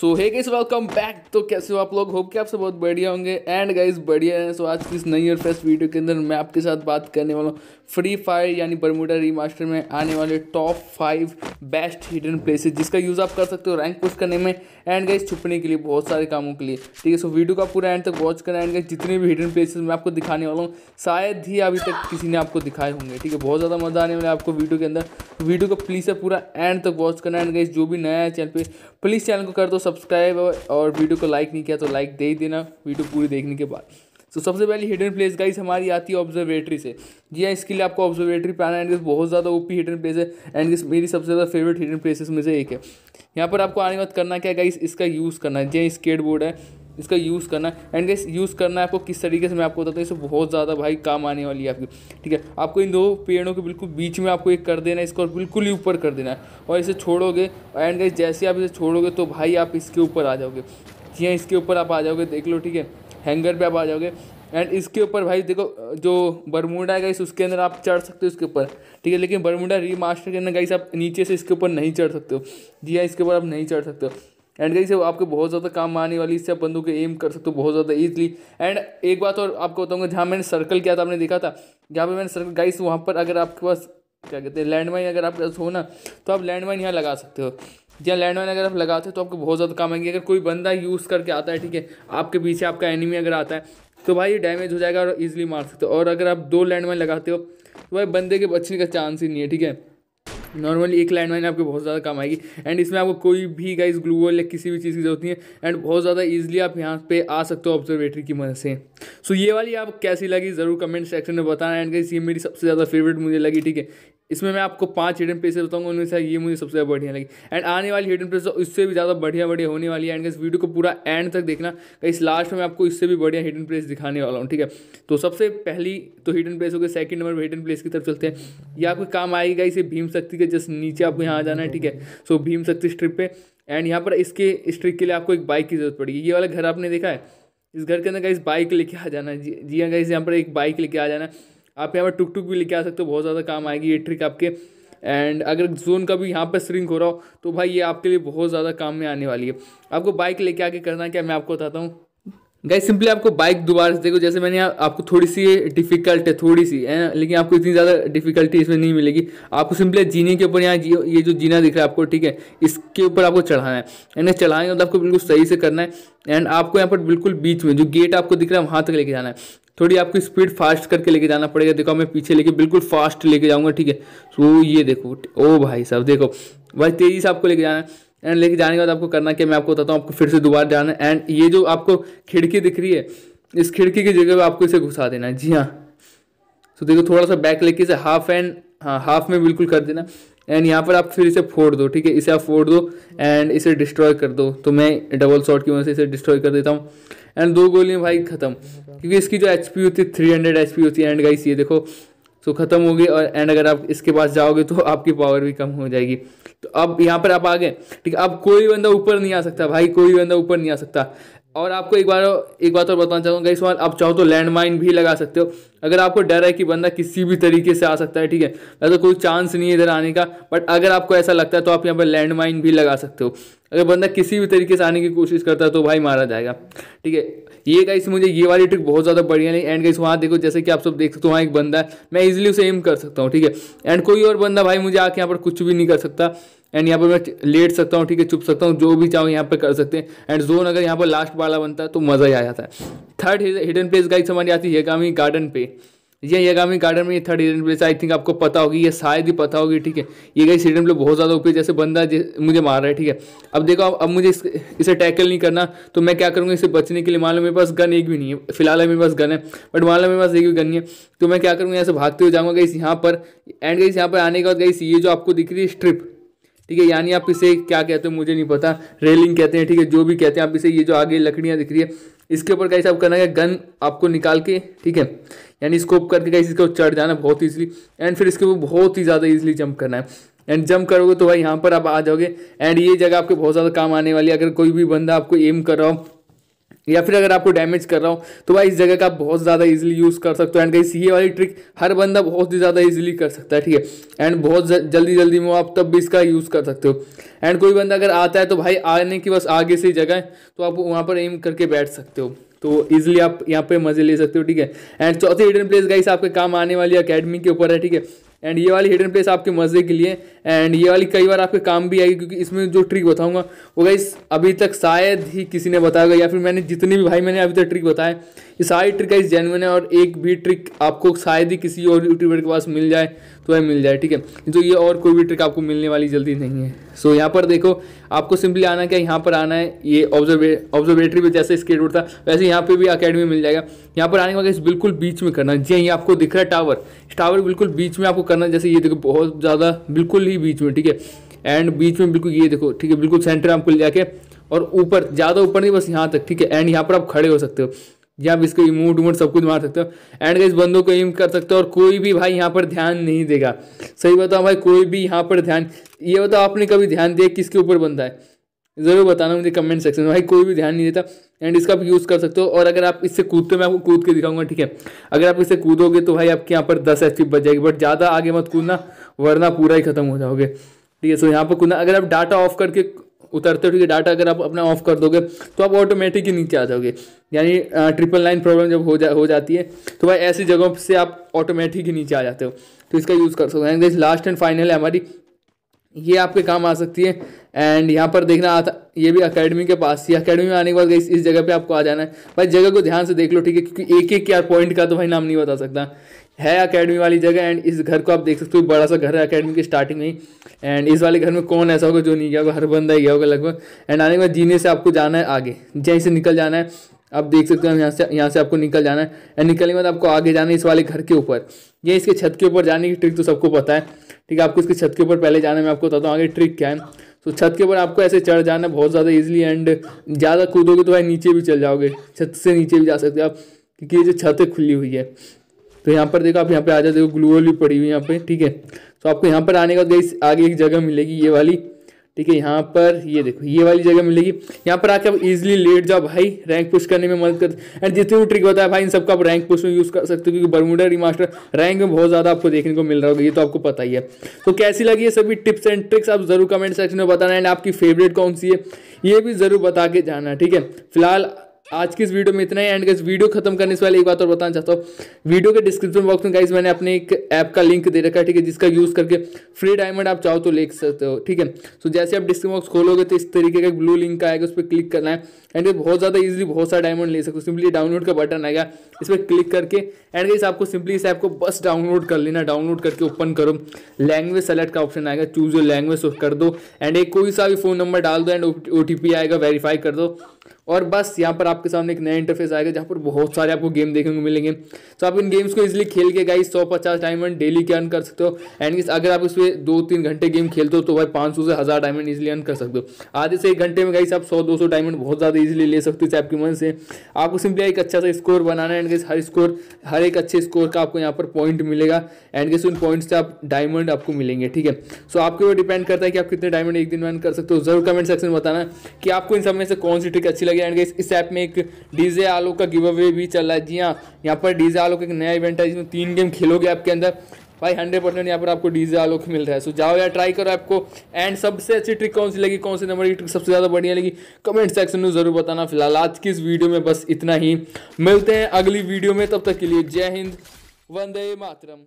सो hey guys welcome back तो कैसे हो आप लोग होप कि आप सब बहुत बढ़िया होंगे एंड गाइस बढ़िया हैं सो so, आज की इस नई और फेस्ट वीडियो के अंदर मैं आपके साथ बात करने वाला हूँ फ्री फायर यानी बरमूडा रीमास्टर में आने वाले top five best hidden places जिसका यूज़ आप कर सकते हो रैंक पुश करने में एंड गाइस छुपने के लिए बहुत सारे कामों के लिए ठीक है सो वीडियो का पूरा एंड तक वॉच करना एंड गाइस जितने भी हिडन प्लेसेस मैं आपको दिखाने वाला हूँ शायद ही अभी तक किसी ने आपको दिखाए होंगे ठीक है बहुत ज़्यादा मज़ा आने वाला है आपको वीडियो के अंदर वीडियो को प्लीज़ से पूरा एंड तक वॉच करना एंड गाइस जो भी नया है चैनल पर प्लीज़ चैनल को कर दो सब्सक्राइब और वीडियो को लाइक नहीं किया तो लाइक दे ही देना वीडियो पूरी देखने के बाद तो सबसे पहली हिडन प्लेस गाइस हमारी आती है ऑब्जर्वेटरी से जी हाँ इसके लिए आपको ऑब्जर्वेटरी पे आना एंड बहुत ज़्यादा ओपी हिडन प्लेस है एंड मेरी सबसे ज़्यादा फेवरेट हिडन प्लेसेस में से एक है यहाँ पर आपको आने के बाद करना क्या गाइस इसका यूज़ करना है जी स्केट हाँ, बोर्ड है इसका यूज़ करना एंड गैस यूज़ करना आपको किस तरीके से मैं आपको बताता हूँ इसे बहुत ज़्यादा भाई काम आने वाली है आपकी ठीक है आपको इन दो पेड़ों के बिल्कुल बीच में आपको एक कर देना है इसको बिल्कुल ही ऊपर कर देना है और इसे छोड़ोगे एंड गैस जैसे आप इसे छोड़ोगे तो भाई आप इसके ऊपर आ जाओगे जी हाँ इसके ऊपर आप आ जाओगे देख लो ठीक है हैंगर पर आप आ जाओगे एंड इसके ऊपर भाई देखो जो बरमुडा है गाइस उसके अंदर आप चढ़ सकते हो इसके ऊपर ठीक है लेकिन बरमुंडा रीमास्टर के अंदर गाइस आप नीचे से इसके ऊपर नहीं चढ़ सकते हो जी हाँ इसके ऊपर आप नहीं चढ़ सकते हो एंड गई से आपको बहुत ज़्यादा काम आने वाली इससे आप बंदूक एम कर सकते हो बहुत ज़्यादा ईजिली एंड एक बात और आपको बताऊँगा जहाँ मैंने सर्कल किया था आपने देखा था जहाँ पर मैंने सर्कल गाइस वहाँ पर अगर आपके पास क्या कहते हैं लैंड माइन अगर आपके पास हो ना तो आप लैंड माइन यहाँ लगा सकते हो जहाँ लैंड माइन अगर आप लगाते हो तो आपको बहुत ज़्यादा काम आएंगे अगर कोई बंदा यूज़ करके आता है ठीक है आपके पीछे आपका एनिमी अगर आता है तो भाई ये डैमेज हो जाएगा और ईजिली मार सकते हो और अगर आप दो लैंड माइन लगाते हो तो भाई बंदे के बचने का चांस ही नहीं है ठीक है नॉर्मली एक लाइन वाइन आपके बहुत ज़्यादा काम आएगी एंड इसमें आपको कोई भी गाइस ग्लू वॉल या किसी भी चीज़ की जरूरत नहीं है एंड बहुत ज़्यादा ईजिली आप यहाँ पे आ सकते हो ऑब्जर्वेटरी की मदद से सो so, ये वाली आप कैसी लगी ज़रूर कमेंट सेक्शन में बताना एंड गाइस ये मेरी सबसे ज़्यादा फेवरेट मुझे लगी ठीक है इसमें मैं आपको पांच हिडन प्लेसेस बताऊंगा उनमें से ये मुझे सबसे बढ़िया लगी एंड आने वाली हिडन प्लेस तो इससे भी ज़्यादा बढ़िया बढ़िया होने वाली है एंड इस वीडियो को पूरा एंड तक देखना इस लास्ट में मैं आपको इससे भी बढ़िया हिडन प्लेस दिखाने वाला हूँ ठीक है तो सबसे पहली तो हिडन प्लेस हो गई सेकंड नंबर हिडन प्लेस की तरफ चलते हैं या कोई काम आएगा इसे भीम शक्ति के जस्ट नीचे आपको यहाँ आ जाना है ठीक है सो भीम शक्ति स्ट्रिप पे एंड यहाँ पर इसके स्ट्रिक के लिए आपको एक बाइक की जरूरत पड़ेगी ये वाला घर आपने देखा है इस घर के अंदर गाइस बाइक लेके आ जाना जी जी हाँ गाइस यहाँ पर एक बाइक लेके आ जाना आप यहाँ पर टुक टुक भी लेके आ सकते हो बहुत ज़्यादा काम आएगी ये ट्रिक आपके एंड अगर जोन का भी यहाँ पर श्रिंक हो रहा हो तो भाई ये आपके लिए बहुत ज़्यादा काम में आने वाली है आपको बाइक लेके आके करना क्या मैं आपको बताता हूँ गाइस सिंपली आपको बाइक दोबारा से देखो जैसे मैंने आपको थोड़ी सी डिफिकल्ट है थोड़ी सी है लेकिन आपको इतनी ज़्यादा डिफिकल्टी इसमें नहीं मिलेगी आपको सिंपली जीने के ऊपर यहाँ ये जो जीना दिख रहा है आपको ठीक है इसके ऊपर आपको चढ़ाना है एंड चढ़ाएंगे तो आपको बिल्कुल सही से करना है एंड आपको यहाँ पर बिल्कुल बीच में जो गेट आपको दिख रहा है वहाँ तक लेके जाना है थोड़ी आपको स्पीड फास्ट करके लेके जाना पड़ेगा देखो मैं पीछे लेके बिल्कुल फास्ट लेके जाऊँगा ठीक है सो तो ये देखो ओ भाई साहब देखो भाई तेज़ी से आपको लेके जाना है एंड लेके जाने के बाद आपको करना क्या मैं आपको बताता हूँ आपको फिर से दोबारा जाना है एंड ये जो आपको खिड़की दिख रही है इस खिड़की की जगह पर आपको इसे घुसा देना है जी हाँ सो तो देखो थोड़ा सा बैक लेके इसे हाफ एंड हाँ हाफ में बिल्कुल कर देना एंड यहाँ पर आप फिर इसे फोड़ दो ठीक है इसे आप फोड़ दो एंड इसे डिस्ट्रॉय कर दो तो मैं डबल शॉट की वजह से इसे डिस्ट्रॉय कर देता हूँ एंड दो गोलियाँ भाई ख़त्म क्योंकि इसकी जो एच होती है थ्री हंड्रेड एच होती है एंड गाइस ये देखो सो तो ख़त्म होगी और एंड अगर आप इसके पास जाओगे तो आपकी पावर भी कम हो जाएगी तो अब यहाँ पर आप आ गए ठीक है अब कोई बंदा ऊपर नहीं आ सकता भाई कोई बंदा ऊपर नहीं आ सकता और आपको एक बार एक बात और बताना चाहूँगा इस बार आप चाहो तो लैंड माइन भी लगा सकते हो अगर आपको डर है कि बंदा किसी भी तरीके से आ सकता है ठीक है वैसे तो कोई चांस नहीं है इधर आने का बट अगर आपको ऐसा लगता है तो आप यहाँ पर लैंड माइन भी लगा सकते हो अगर बंदा किसी भी तरीके से आने की कोशिश करता है तो भाई मारा जाएगा ठीक है ये गाइस मुझे ये वाली ट्रिक बहुत ज़्यादा बढ़िया नहीं एंड गाइस वहाँ देखो जैसे कि आप सब देख सकते हो वहाँ एक बंदा है मैं इजिली उसे एम कर सकता हूँ ठीक है एंड कोई और बंदा भाई मुझे आके यहाँ पर कुछ भी नहीं कर सकता एंड यहाँ पर मैं लेट सकता हूँ ठीक है चुप सकता हूँ जो भी चाहूँ यहाँ पर कर सकते हैं एंड जोन अगर यहाँ पर लास्ट वाला बनता है तो मज़ा ही आ जाता है थर्ड हिडन प्लेस गाइस हमारी आती है गामी गार्डन पे ये यगामी गार्डन में ये third hidden place I think आपको पता होगी ये शायद ही पता होगी ठीक है ये गई सीडन प्लेस बहुत ज़्यादा ऊपर जैसे बंदा मुझे मार रहा है ठीक है अब देखो अब मुझे इस, इसे टैकल नहीं करना तो मैं क्या करूँगा इसे बचने के लिए मान लो मेरे पास गन एक भी नहीं है फिलहाल मेरे पास गन है बट मान लो मेरे पास एक भी गन नहीं है तो मैं क्या करूँगा यहाँ से भागते हुए जाऊँगा गई यहाँ पर एंड गई यहाँ पर आने के बाद गई ये जो आपको दिख रही है स्ट्रिप ठीक है यानी आप इसे क्या कहते हो मुझे नहीं पता रेलिंग कहते हैं ठीक है जो भी कहते हैं आप इसे ये जो आगे लकड़ियाँ दिख रही है इसके ऊपर कैसे आप करना है गन आपको निकाल के ठीक है यानी स्कोप करके कैसे इसके ऊपर चढ़ जाना बहुत ईजिली एंड फिर इसके ऊपर बहुत ही ज़्यादा ईजिली जंप करना है एंड जंप करोगे तो भाई यहाँ पर आप आ जाओगे एंड ये जगह आपके बहुत ज़्यादा काम आने वाली है अगर कोई भी बंदा आपको एम कर रहा हो या फिर अगर आपको डैमेज कर रहा हो तो भाई इस जगह का आप बहुत ज़्यादा इजीली यूज़ कर सकते हो एंड कहीं ये वाली ट्रिक हर बंदा बहुत ही ज़्यादा इजीली कर सकता है ठीक है एंड बहुत जल्दी जल्दी में आप तब भी इसका यूज़ कर सकते हो एंड कोई बंदा अगर आता है तो भाई आने की बस आगे से ही जगह है तो आप वहाँ पर एम करके बैठ सकते हो तो ईजिली आप यहाँ पर मज़े ले सकते हो ठीक है एंड चौथी हिडन प्लेस गाइस आपके काम आने वाली अकेडमी के ऊपर है ठीक है एंड ये वाली हिडन प्लेस आपके मजे के लिए एंड ये वाली कई बार आपके काम भी आएगी क्योंकि इसमें जो ट्रिक बताऊंगा वो गई अभी तक शायद ही किसी ने बताया या फिर मैंने जितने भी भाई मैंने अभी तक ट्रिक बताया ये सारी ट्रिक गाइस जेनुअन है और एक भी ट्रिक आपको शायद ही किसी और यूट्यूबर के पास मिल जाए तो वह मिल जाए ठीक है तो ये और कोई भी ट्रिक आपको मिलने वाली जल्दी नहीं है सो so, यहाँ पर देखो आपको सिंपली आना क्या यहाँ पर आना है ये ऑब्जर्वे ऑब्जर्वेटरी पर जैसे स्केट बोर्ड था वैसे यहाँ पे भी अकेडमी मिल जाएगा यहाँ पर आने के बाद इस बिल्कुल बीच में करना जी हाँ, ये आपको दिख रहा है टावर इस टावर बिल्कुल बीच में आपको करना जैसे ये देखो बहुत ज़्यादा बिल्कुल ही बीच में ठीक है एंड बीच में बिल्कुल ये देखो ठीक है बिल्कुल सेंटर आपको ले जाके और ऊपर ज़्यादा ऊपर नहीं बस यहाँ तक ठीक है एंड यहाँ पर आप खड़े हो सकते हो या आप इसको इमोट उमोट सब कुछ मार सकते हो एंड इस बंदों को एम कर सकते हो और कोई भी भाई यहाँ पर ध्यान नहीं देगा सही बताओ भाई कोई भी यहाँ पर ध्यान ये बताओ आपने कभी ध्यान दिया किसके ऊपर बनता है ज़रूर बताना मुझे कमेंट सेक्शन में भाई कोई भी ध्यान नहीं देता एंड इसका भी यूज़ कर सकते हो और अगर आप इससे कूदते मैं आपको कूद के दिखाऊंगा ठीक है अगर आप इससे कूदोगे तो भाई आपके यहाँ पर दस एच बच जाएगी बट ज़्यादा आगे मत कूदना वरना पूरा ही खत्म हो जाओगे ठीक है सो यहाँ पर कूदना अगर आप डाटा ऑफ करके उतरते हुए डाटा अगर आप अपना ऑफ कर दोगे तो आप ऑटोमेटिक ही नीचे आ जाओगे यानी ट्रिपल लाइन प्रॉब्लम जब हो जा हो जाती है तो भाई ऐसी जगहों से आप ऑटोमेटिक ही नीचे आ जाते हो तो इसका यूज़ कर सकते हैं लास्ट एंड फाइनल है हमारी ये आपके काम आ सकती है एंड यहाँ पर देखना आता ये भी अकेडमी के पास ही अकेडमी में आने के बाद इस इस जगह पे आपको आ जाना है भाई जगह को ध्यान से देख लो ठीक है क्योंकि एक एक यार पॉइंट का तो भाई नाम नहीं बता सकता है अकेडमी वाली जगह एंड इस घर को आप देख सकते हो बड़ा सा घर है अकेडमी की स्टार्टिंग में ही एंड इस वाले घर में कौन ऐसा होगा जो नहीं गया होगा हर बंदा ही गया होगा लगभग एंड आने के बाद जीने से आपको जाना है आगे जहीं से निकल जाना है आप देख सकते हो यहाँ से यहाँ से आपको निकल जाना है एंड निकलने के बाद आपको आगे जाना है इस वाले घर के ऊपर ये इसके छत के ऊपर जाने की ट्रिक तो सबको पता है ठीक है आपको इसके छत के ऊपर पहले जाना है मैं आपको बताता हूँ आगे ट्रिक क्या है तो छत के ऊपर आपको ऐसे चढ़ जाना बहुत ज़्यादा ईजिली एंड ज़्यादा कूदोगे तो भाई नीचे भी चल जाओगे छत से नीचे भी जा सकते हो आप क्योंकि ये जो छत है खुली हुई है तो यहाँ पर देखो आप यहाँ पे आ जाओ देखो ग्लूअल भी पड़ी हुई है यहाँ पे ठीक है तो आपको यहाँ पर आने का आगे एक जगह मिलेगी ये वाली ठीक है यहाँ पर ये देखो ये वाली जगह मिलेगी यहाँ पर आके आप इजिली लेट जाओ भाई रैंक पुश करने में मदद कर एंड जितने भी ट्रिक बताया भाई इन सबका आप रैंक पुश में यूज़ कर सकते हो क्योंकि बरमुडा रिमास्टर रैंक में बहुत ज़्यादा आपको देखने को मिल रहा होगा ये तो आपको पता ही है तो कैसी लगी ये सभी टिप्स एंड ट्रिक्स आप ज़रूर कमेंट सेक्शन में बताना एंड आपकी फेवरेट कौन सी है ये भी ज़रूर बता के जाना ठीक है फिलहाल आज की इस वीडियो में इतना ही एंड गाइस वीडियो खत्म करने से पहले एक बात और बताना चाहता हूँ वीडियो के डिस्क्रिप्शन बॉक्स में गाइस मैंने अपने एक ऐप का लिंक दे रखा है ठीक है जिसका यूज़ करके फ्री डायमंड आप चाहो तो ले सकते हो ठीक है सो जैसे आप डिस्क्रिप्शन बॉक्स खोलोगे तो इस तरीके का एक ब्लू लिंक आएगा उस पर क्लिक करना है एंड बहुत ज़्यादा ईजिली बहुत सारा डायमंड ले सकते हो सिंपली डाउनलोड का बटन आएगा इस पर क्लिक करके एंड गाइस आपको सिंपली इस ऐप को बस डाउनलोड कर लेना डाउनलोड करके ओपन करो लैंग्वेज सेलेक्ट का ऑप्शन आएगा चूज योर लैंग्वेज कर दो एंड एक कोई सा भी फ़ोन नंबर डाल दो एंड ओ आएगा वेरीफाई कर दो और बस यहाँ पर आपके सामने एक नया इंटरफेस आएगा जहाँ पर बहुत सारे आपको गेम देखने को मिलेंगे तो आप इन गेम्स को इजीली खेल के गाइस सौ पचास डायमंड डेली के अर्न कर सकते हो एंड अगर आप इसमें दो तीन घंटे गेम खेलते हो तो भाई 500 से हज़ार डायमंड इजीली अर्न कर सकते हो आधे से एक घंटे में गाइस आप सौ दो सौ डायमंड बहुत ज़्यादा ईजिली ले सकते हो चाहे आपकी मन से आपको सिंपली एक अच्छा सा स्कोर बनाना है एंड गेस हर स्कोर हर एक अच्छे स्कोर का आपको यहाँ पर पॉइंट मिलेगा एंड गेस उन पॉइंट्स से आप डायमंड आपको मिलेंगे ठीक है सो आपके ऊपर डिपेंड करता है कि आप कितने डायमंड एक दिन में अर्न कर सकते हो जरूर कमेंट सेक्शन में बताना कि आपको इन सब में से कौन सी ट्रिक अच्छी लगी एंड इस ऐप में एक डीजे आलो का गिव अवे भी चल रहा है जी हाँ यहाँ पर डीजे आलो का एक नया इवेंट है जिसमें तीन गेम खेलोगे ऐप के अंदर भाई हंड्रेड परसेंट यहाँ पर आपको डीजे आलोक मिल रहा है सो जाओ यार ट्राई करो आपको एंड सबसे अच्छी ट्रिक कौन सी लगी कौन से नंबर की ट्रिक सबसे ज़्यादा बढ़िया लगी कमेंट सेक्शन में ज़रूर बताना फिलहाल आज की इस वीडियो में बस इतना ही मिलते हैं अगली वीडियो में तब तक के लिए जय हिंद वंदे मातरम